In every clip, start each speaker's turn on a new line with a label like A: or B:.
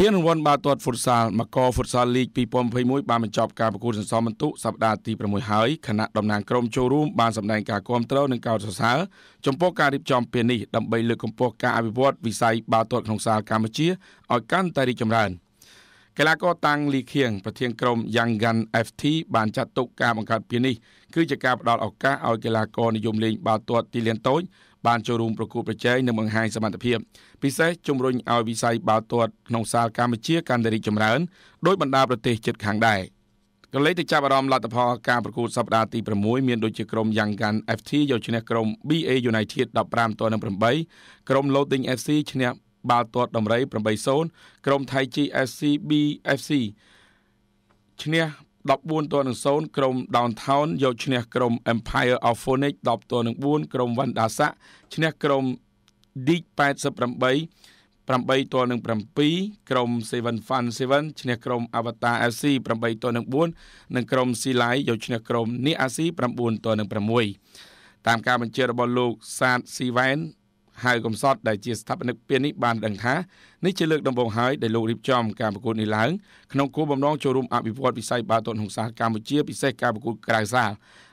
A: ពានរង្វាន់បាល់ទាត់ហ្វុតសាលមកកហ្វុតសាលលីក2021បានបញ្ចប់ការប្រកួតសន្សំពិន្ទុសប្តាហ៍ទី6ហើយគណៈតំណាងក្រុមចូលរួមបានសម្ដែងការគាំទ្រនិងកោតសរសើរចំពោះការរៀបចំពាននេះដើម្បីលើកកម្ពស់ការអភិវឌ្ឍវិស័យបាល់ទាត់ក្នុងសាលកម្ពុជាឲ្យកាន់តែរីកចម្រើន។កីឡាករតាំងលីខៀងប្រធានក្រុម Yangan FT បានចាត់ទុកការបង្កើតពាននេះ គឺជាការផ្តល់ឱកាសឲ្យកីឡាករនិយមលេងបាល់ទាត់ទីលានតូចបានចូលរួមប្រកួតប្រជែងនិងបង្ហាញសមត្ថភាព ពិសេសជំរុញឲ្យវិស័យបាល់ទាត់ក្នុងសាលកម្ពុជាកាន់តែរីកចម្រើនដោយបណ្ដាប្រទេសជិតខាងដែរកន្លែងទៅចាប់អារម្មណ៍លទ្ធផលការប្រកួតសប្តាហ៍ទី6មានដូចជាក្រុម Yangan FT យកឈ្នះក្រុម BA United 15-8ក្រុម Loading FC ឈ្នះបាល់ទាត់ដំរី8-0ក្រុមថៃ GSC BFC ឈ្នះ14ទល់នឹង0ក្រុម Downtown យកឈ្នះក្រុម Empire of Phoenix 10ទល់នឹង4ក្រុម Wanda Sak ឈ្នះក្រុម Dig 88 8ទល់នឹង7ក្រុម7 Fun 7ឈ្នះក្រុម Avatar FC 8ទល់នឹង4និងក្រុម Silai យកឈ្នះក្រុម Ni AC 9ទល់នឹង6តាមការបញ្ជារបស់លោកសាទស៊ីវ៉ែនហៅកំសត់ដែលជាស្ថាបនិកពាណិជ្ជបានដឹងថានេះជាលើកដំបូងហើយដែលលោករៀបចំការប្រកួតនេះឡើងក្នុងគោលបំណងចូលរួមអភិវឌ្ឍវិស័យបាល់ទាត់ហុងសាកម្ពុជាពិសេសការប្រកួតក្រៅសាល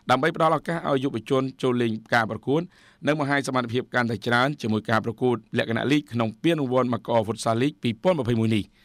A: ដើម្បីផ្តល់ឱកាសឲ្យយុវជនចូលលេងការប្រកួតនិងបង្ហាញសមត្ថភាពកាន់តែច្រើនជាមួយការប្រកួតលក្ខណៈលីកក្នុងពានរង្វាន់មកកអហ្វុតសាលីក2021នេះ។